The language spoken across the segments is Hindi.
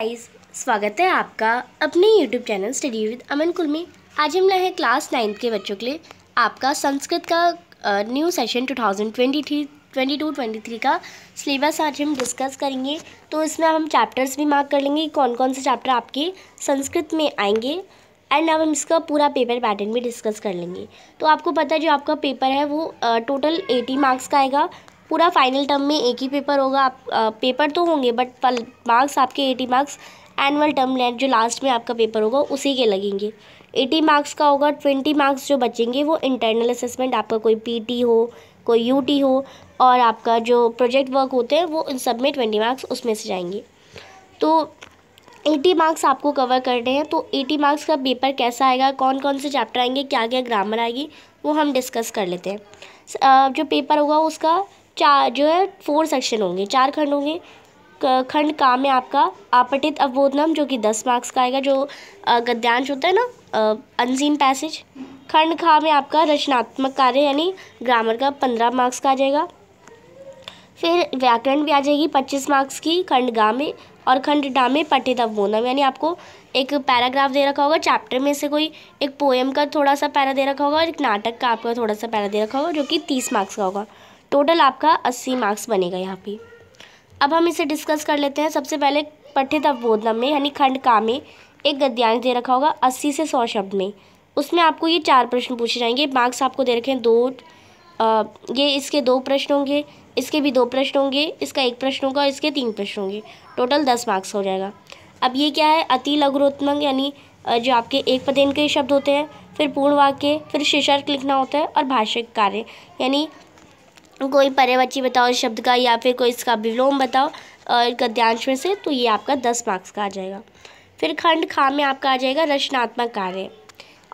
गाइस स्वागत है आपका अपने YouTube channel study with Aman Kulmi आज हम लाए हैं क्लास नाइन्थ के बच्चों के लिए आपका संस्कृत का न्यू सेशन 2023 22 23 का सिलेबस आज हम डिस्कस करेंगे तो इसमें हम चैप्टर्स भी मार्क कर लेंगे कौन कौन से चैप्टर आपके संस्कृत में आएंगे एंड अब हम इसका पूरा पेपर पैटर्न भी डिस्कस कर लेंगे तो आपको पता है जो आपका पेपर है वो टोटल एटी मार्क्स का आएगा पूरा फाइनल टर्म में एक ही पेपर होगा आप आ, पेपर तो होंगे बट मार्क्स आपके एटी मार्क्स एनुअल टर्म लेट जो लास्ट में आपका पेपर होगा उसी के लगेंगे एटी मार्क्स का होगा ट्वेंटी मार्क्स जो बचेंगे वो इंटरनल असेसमेंट आपका कोई पी हो कोई यू हो और आपका जो प्रोजेक्ट वर्क होते हैं वो उन सब में ट्वेंटी मार्क्स उसमें से जाएंगे तो एटी मार्क्स आपको कवर करने हैं तो एटी मार्क्स का पेपर कैसा आएगा कौन कौन से चैप्टर आएंगे क्या क्या ग्रामर आएगी वो हम डिस्कस कर लेते हैं जो पेपर होगा उसका चार जो है फोर सेक्शन होंगे चार खंड होंगे खंड काम है आपका आपटित अवबोधनम जो कि दस मार्क्स का आएगा जो गद्यांश होता है ना अनसीन पैसेज खंड खा में आपका रचनात्मक कार्य यानी ग्रामर का पंद्रह मार्क्स का आ जाएगा फिर व्याकरण भी आ जाएगी पच्चीस मार्क्स की खंड गा में और खंड डा में पठित अवबोधनम यानी आपको एक पैराग्राफ दे रखा होगा चैप्टर में से कोई एक पोएम का थोड़ा सा पैरा दे रखा होगा और एक नाटक का आपका थोड़ा सा पैरा दे रखा होगा जो कि तीस मार्क्स का होगा टोटल आपका अस्सी मार्क्स बनेगा यहाँ पे अब हम इसे डिस्कस कर लेते हैं सबसे पहले पठित अवबोधनम में यानी खंड का में एक गद्यांश दे रखा होगा अस्सी से सौ शब्द में उसमें आपको ये चार प्रश्न पूछे जाएंगे मार्क्स आपको दे रखे हैं दो आ, ये इसके दो प्रश्न होंगे इसके भी दो प्रश्न होंगे इसका एक प्रश्न होगा और इसके तीन प्रश्न होंगे टोटल दस मार्क्स हो जाएगा अब ये क्या है अति लघुरोत्मक यानी जो आपके एक पदेन के शब्द होते हैं फिर पूर्ण वाक्य फिर शीर्षक लिखना होता है और भाषिक कार्य यानी कोई पर्यावाची बताओ शब्द का या फिर कोई इसका विलोम बताओ और गद्यांश में से तो ये आपका दस मार्क्स का आ जाएगा फिर खंड खा में आपका आ जाएगा रचनात्मक कार्य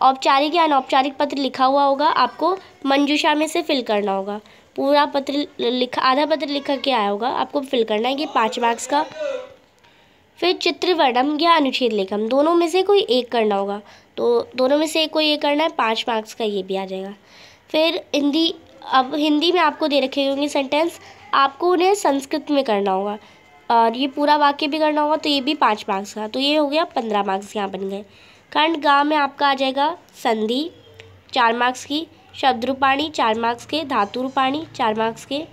औपचारिक या अनौपचारिक पत्र लिखा हुआ होगा आपको मंजूषा में से फिल करना होगा पूरा पत्र लिखा आधा पत्र लिखा के आया होगा आपको फिल करना है ये पाँच मार्क्स का फिर चित्रवर्णम या अनुच्छेद लेखम दोनों में से कोई एक करना होगा तो दोनों में से कोई एक करना है पाँच मार्क्स का ये भी आ जाएगा फिर हिंदी अब हिंदी में आपको दे रखे होंगे सेंटेंस आपको उन्हें संस्कृत में करना होगा और ये पूरा वाक्य भी करना होगा तो ये भी पाँच मार्क्स का तो ये हो गया पंद्रह मार्क्स यहाँ बन गए खंड गाँव में आपका आ जाएगा संधि चार मार्क्स की शब्द रूपाणी चार मार्क्स के धातु रूपाणी चार मार्क्स के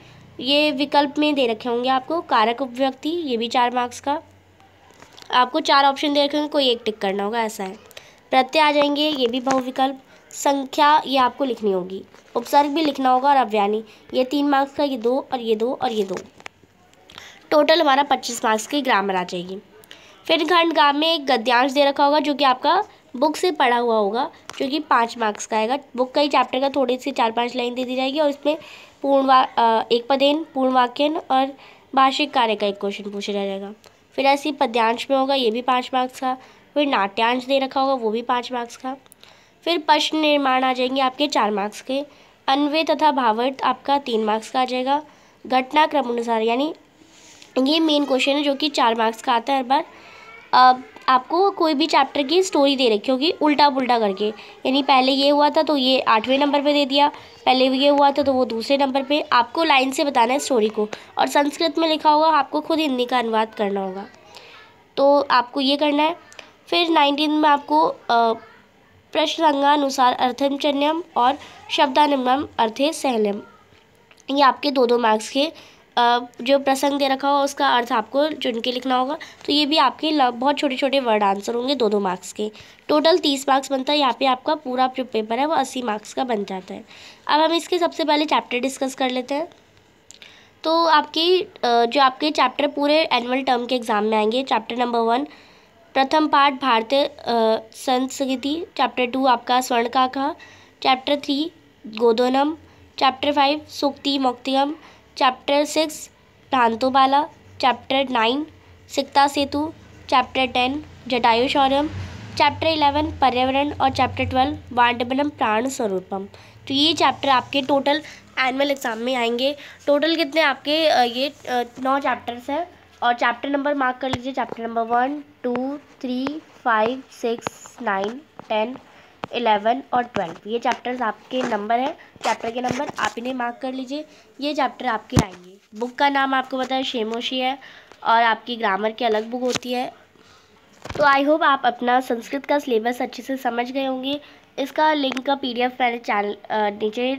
ये विकल्प में दे रखे होंगे आपको कारक उपव्यक्ति ये भी चार मार्क्स का आपको चार ऑप्शन दे रखे होंगे कोई एक टिक करना होगा ऐसा है प्रत्यय आ जाएंगे ये भी बहुविकल्प संख्या ये आपको लिखनी होगी उपसर्ग भी लिखना होगा और अव्यानी ये तीन मार्क्स का ये दो और ये दो और ये दो टोटल हमारा पच्चीस मार्क्स की ग्रामर आ जाएगी फिर खंड गांव में एक गद्यांश दे रखा होगा जो कि आपका बुक से पढ़ा हुआ होगा जो कि पाँच मार्क्स का आएगा बुक का ही चैप्टर का थोड़ी सी चार पाँच लाइन दे दी जाएगी और इसमें पूर्ण एक पदेन पूर्ण वाक्यन और भाषिक कार्य का एक क्वेश्चन पूछा जाएगा फिर ऐसे पद्यांश में होगा ये भी पाँच मार्क्स का फिर नाट्यांश दे रखा होगा वो भी पाँच मार्क्स का फिर प्रश्न निर्माण आ जाएंगे आपके चार मार्क्स के अन्वय तथा भावार्थ आपका तीन मार्क्स का आ जाएगा घटनाक्रम अनुसार यानी ये मेन क्वेश्चन है जो कि चार मार्क्स का आता है हर बार अब आपको कोई भी चैप्टर की स्टोरी दे रखी होगी उल्टा पुल्टा करके यानी पहले ये हुआ था तो ये आठवें नंबर पे दे दिया पहले ये हुआ था तो वो दूसरे नंबर पे आपको लाइन से बताना है स्टोरी को और संस्कृत में लिखा होगा आपको खुद हिंदी का अनुवाद करना होगा तो आपको ये करना है फिर नाइनटीन में आपको प्रश्नंगानुसार अर्थम चन्यम और शब्दानुम अर्थे सहलम ये आपके दो दो मार्क्स के जो प्रसंग दे रखा होगा उसका अर्थ आपको चुन के लिखना होगा तो ये भी आपके बहुत छोटे छोटे वर्ड आंसर होंगे दो दो मार्क्स के टोटल तीस मार्क्स बनता है यहाँ पे आपका पूरा जो पेपर है वो अस्सी मार्क्स का बन जाता है अब हम इसके सबसे पहले चैप्टर डिस्कस कर लेते हैं तो आपकी जो आपके चैप्टर पूरे एनुअल टर्म के एग्ज़ाम में आएंगे चैप्टर नंबर वन प्रथम पाठ भारतीय संस्कृति चैप्टर टू आपका स्वर्ण काका चैप्टर थ्री गोदोनम चैप्टर फाइव सुक्ति मोक्तियम चैप्टर सिक्स भ्रांतोबाला चैप्टर नाइन सिक्ता सेतु चैप्टर टेन जटायु शौर्यम चैप्टर इलेवन पर्यावरण और चैप्टर ट्वेल्व वांडबलम प्राण स्वरूपम तो ये चैप्टर आपके टोटल एनुअल एग्ज़ाम में आएंगे टोटल कितने आपके ये नौ चैप्टर्स हैं और चैप्टर नंबर मार्क कर लीजिए chapter number one two three five six nine ten eleven और ट्वेल्व ये चैप्टर्स आपके नंबर हैं चैप्टर के नंबर आप इन्हें मार्क कर लीजिए ये चैप्टर आपके आएंगे बुक का नाम आपको पता है शेमोशी है और आपकी ग्रामर की अलग बुक होती है तो आई होप आप अपना संस्कृत का सिलेबस अच्छे से समझ गए होंगे इसका लिंक का पीडीएफ मैंने चैनल नीचे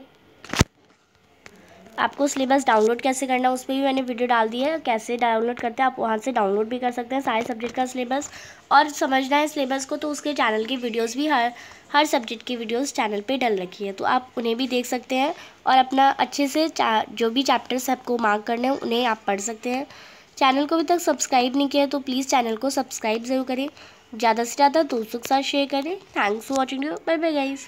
आपको सिलेबस डाउनलोड कैसे करना है उस पर भी मैंने वीडियो डाल दी है कैसे डाउनलोड करते हैं आप वहाँ से डाउनलोड भी कर सकते हैं सारे सब्जेक्ट का सिलेबस और समझना है सिलेबस को तो उसके चैनल की वीडियोज़ भी हर हर सब्जेक्ट की वीडियोस चैनल पे डल रखी है तो आप उन्हें भी देख सकते हैं और अपना अच्छे से जो भी चैप्टर्स आपको मार्क करने हैं उन्हें आप पढ़ सकते हैं चैनल को अभी तक सब्सक्राइब नहीं किया है तो प्लीज़ चैनल को सब्सक्राइब ज़रूर करें ज़्यादा से ज़्यादा दोस्तों के साथ शेयर करें thanks for watching you bye bye guys